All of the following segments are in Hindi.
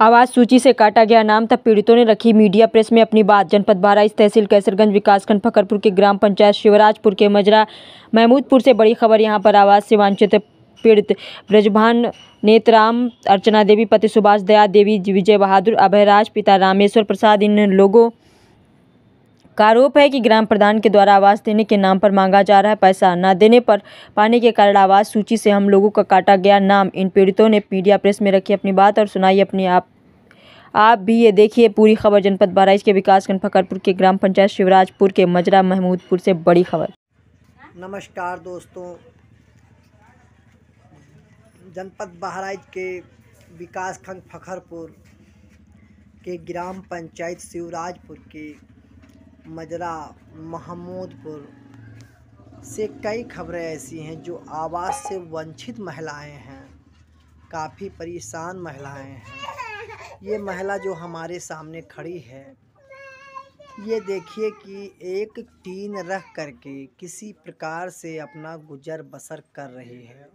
आवास सूची से काटा गया नाम तब पीड़ितों ने रखी मीडिया प्रेस में अपनी बात जनपद इस तहसील कैसरगंज विकासखंड फकरपुर के ग्राम पंचायत शिवराजपुर के मजरा महमूदपुर से बड़ी खबर यहां पर आवास से वांछित पीड़ित ब्रजभान नेतराम अर्चना देवी पति सुभाष दया देवी विजय बहादुर अभयराज पिता रामेश्वर प्रसाद इन लोगों का आरोप है कि ग्राम प्रधान के द्वारा आवास देने के नाम पर मांगा जा रहा है पैसा न देने पर पाने के कारण आवास सूची से हम लोगों का काटा गया नाम इन पीड़ितों ने मीडिया प्रेस में रखी अपनी बात और सुनाई अपने आप आप भी ये देखिए पूरी खबर जनपद बहराइच के विकासखंड फकरपुर के ग्राम पंचायत शिवराजपुर के मजरा महमूदपुर से बड़ी खबर नमस्कार दोस्तों जनपद बहराइच के विकासखंड फखरपुर के ग्राम पंचायत शिवराजपुर के मजरा महमूदपुर से कई खबरें ऐसी हैं जो आवास से वंचित महिलाएं हैं काफ़ी परेशान महिलाएं हैं ये महिला जो हमारे सामने खड़ी है ये देखिए कि एक टीन रख करके किसी प्रकार से अपना गुजर बसर कर रही है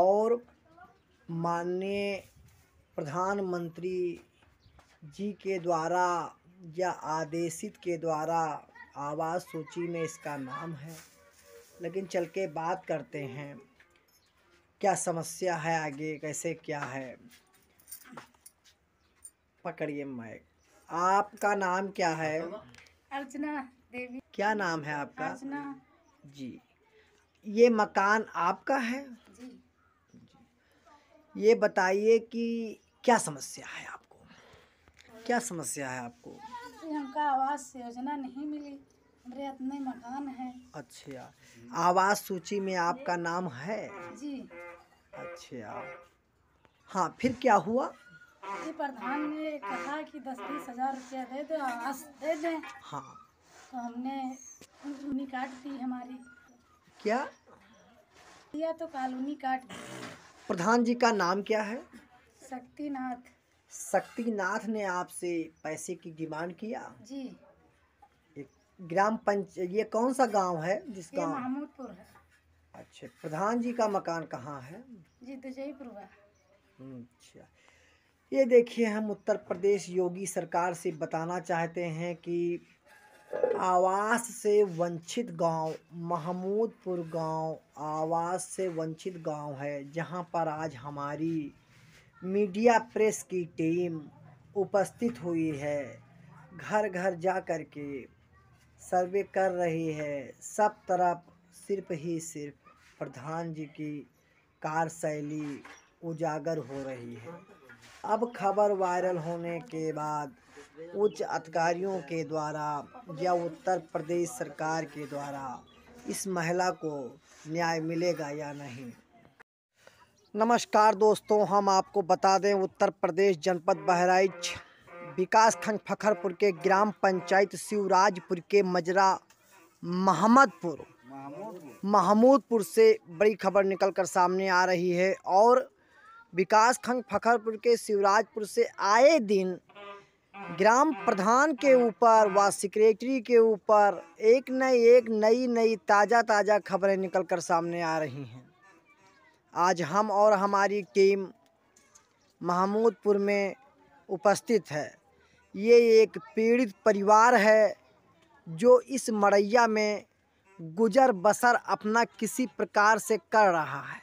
और माननीय प्रधानमंत्री जी के द्वारा या आदेशित के द्वारा आवाज़ सूची में इसका नाम है लेकिन चल के बात करते हैं क्या समस्या है आगे कैसे क्या है पकड़िए मैं आपका नाम क्या है अर्चना देवी क्या नाम है आपका अर्चना जी ये मकान आपका है जी। ये बताइए कि क्या समस्या है आपको क्या समस्या है आपको का आवास योजना नहीं मिली हमारे अपने मकान है अच्छा आवास सूची में आपका नाम है जी अच्छा हाँ फिर क्या हुआ जी प्रधान ने कहा कि दस बीस हजार रुपया दे दो आवास दे दें हाँ तो हमने भूमि काट दी हमारी क्या दिया तो कॉलोनी काट दी प्रधान जी का नाम क्या है शक्तिनाथ शक्तिनाथ ने आपसे पैसे की डिमांड किया जी ग्राम पंच ये कौन सा गांव है जिस गाँव है अच्छा प्रधान जी का मकान कहाँ है जी विजयपुर हम्म, अच्छा ये देखिए हम उत्तर प्रदेश योगी सरकार से बताना चाहते हैं कि आवास से वंचित गांव महमूदपुर गांव आवास से वंचित गांव है जहां पर आज हमारी मीडिया प्रेस की टीम उपस्थित हुई है घर घर जा कर के सर्वे कर रही है सब तरफ सिर्फ ही सिर्फ प्रधान जी की कार्यशैली उजागर हो रही है अब खबर वायरल होने के बाद उच्च अधिकारियों के द्वारा या उत्तर प्रदेश सरकार के द्वारा इस महिला को न्याय मिलेगा या नहीं नमस्कार दोस्तों हम आपको बता दें उत्तर प्रदेश जनपद बहराइच विकास खंड फखरपुर के ग्राम पंचायत शिवराजपुर के मजरा महमदपुर महमूदपुर से बड़ी खबर निकलकर सामने आ रही है और विकास खंड फखरपुर के शिवराजपुर से आए दिन ग्राम प्रधान के ऊपर व सेक्रेटरी के ऊपर एक न एक नई नई ताज़ा ताज़ा खबरें निकलकर सामने आ रही हैं आज हम और हमारी टीम महमूदपुर में उपस्थित है ये एक पीड़ित परिवार है जो इस मड़ैया में गुजर बसर अपना किसी प्रकार से कर रहा है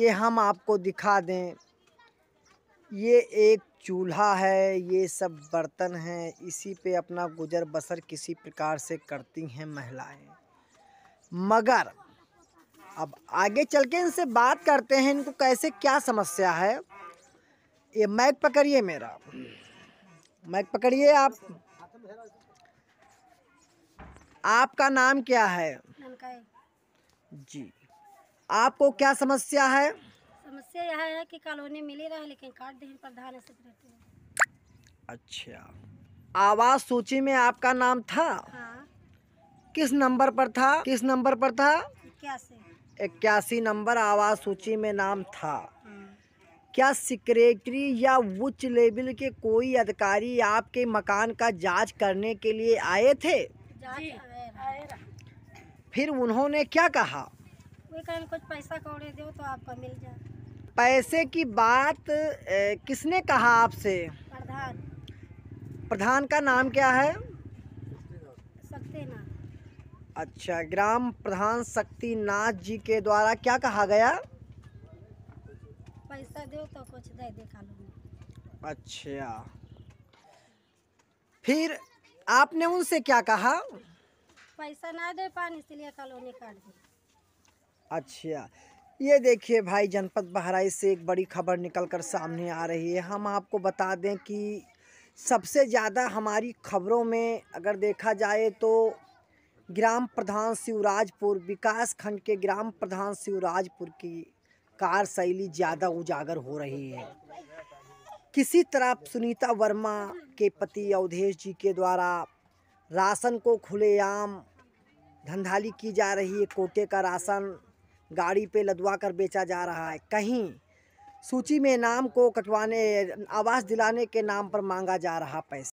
ये हम आपको दिखा दें ये एक चूल्हा है ये सब बर्तन हैं इसी पे अपना गुजर बसर किसी प्रकार से करती हैं महिलाएं मगर अब आगे चल के इनसे बात करते हैं इनको कैसे क्या समस्या है ये मैक पकड़िए मेरा मैक पकड़िए आप आपका नाम क्या है जी आपको क्या समस्या है समस्या यह है कि कॉलोनी मिल रहा है लेकिन कार्ड देने प्रधान अच्छा आवास सूची में आपका नाम था हाँ। किस नंबर पर था किस नंबर पर था से? इक्यासी नंबर आवास सूची में नाम था क्या सिक्रेटरी या उच्च लेवल के कोई अधिकारी आपके मकान का जांच करने के लिए आए थे फिर उन्होंने क्या कहा कुछ पैसा कौड़े दो तो आपका मिल जाए पैसे की बात ए, किसने कहा आपसे प्रधान प्रधान का नाम क्या है अच्छा ग्राम प्रधान शक्ति नाथ जी के द्वारा क्या कहा गया पैसा दो तो कुछ दे दे अच्छा फिर आपने उनसे क्या कहा पैसा ना दे पानी इसलिए कॉलोनी काट दी अच्छा ये देखिए भाई जनपद बहराई से एक बड़ी खबर निकलकर सामने आ रही है हम आपको बता दें कि सबसे ज़्यादा हमारी खबरों में अगर देखा जाए तो ग्राम प्रधान शिवराजपुर विकास खंड के ग्राम प्रधान शिवराजपुर की कार शैली ज़्यादा उजागर हो रही है किसी तरह सुनीता वर्मा के पति अवधेश जी के द्वारा राशन को खुलेआम धंधाली की जा रही है कोटे का राशन गाड़ी पे लदवा कर बेचा जा रहा है कहीं सूची में नाम को कटवाने आवास दिलाने के नाम पर मांगा जा रहा पैसा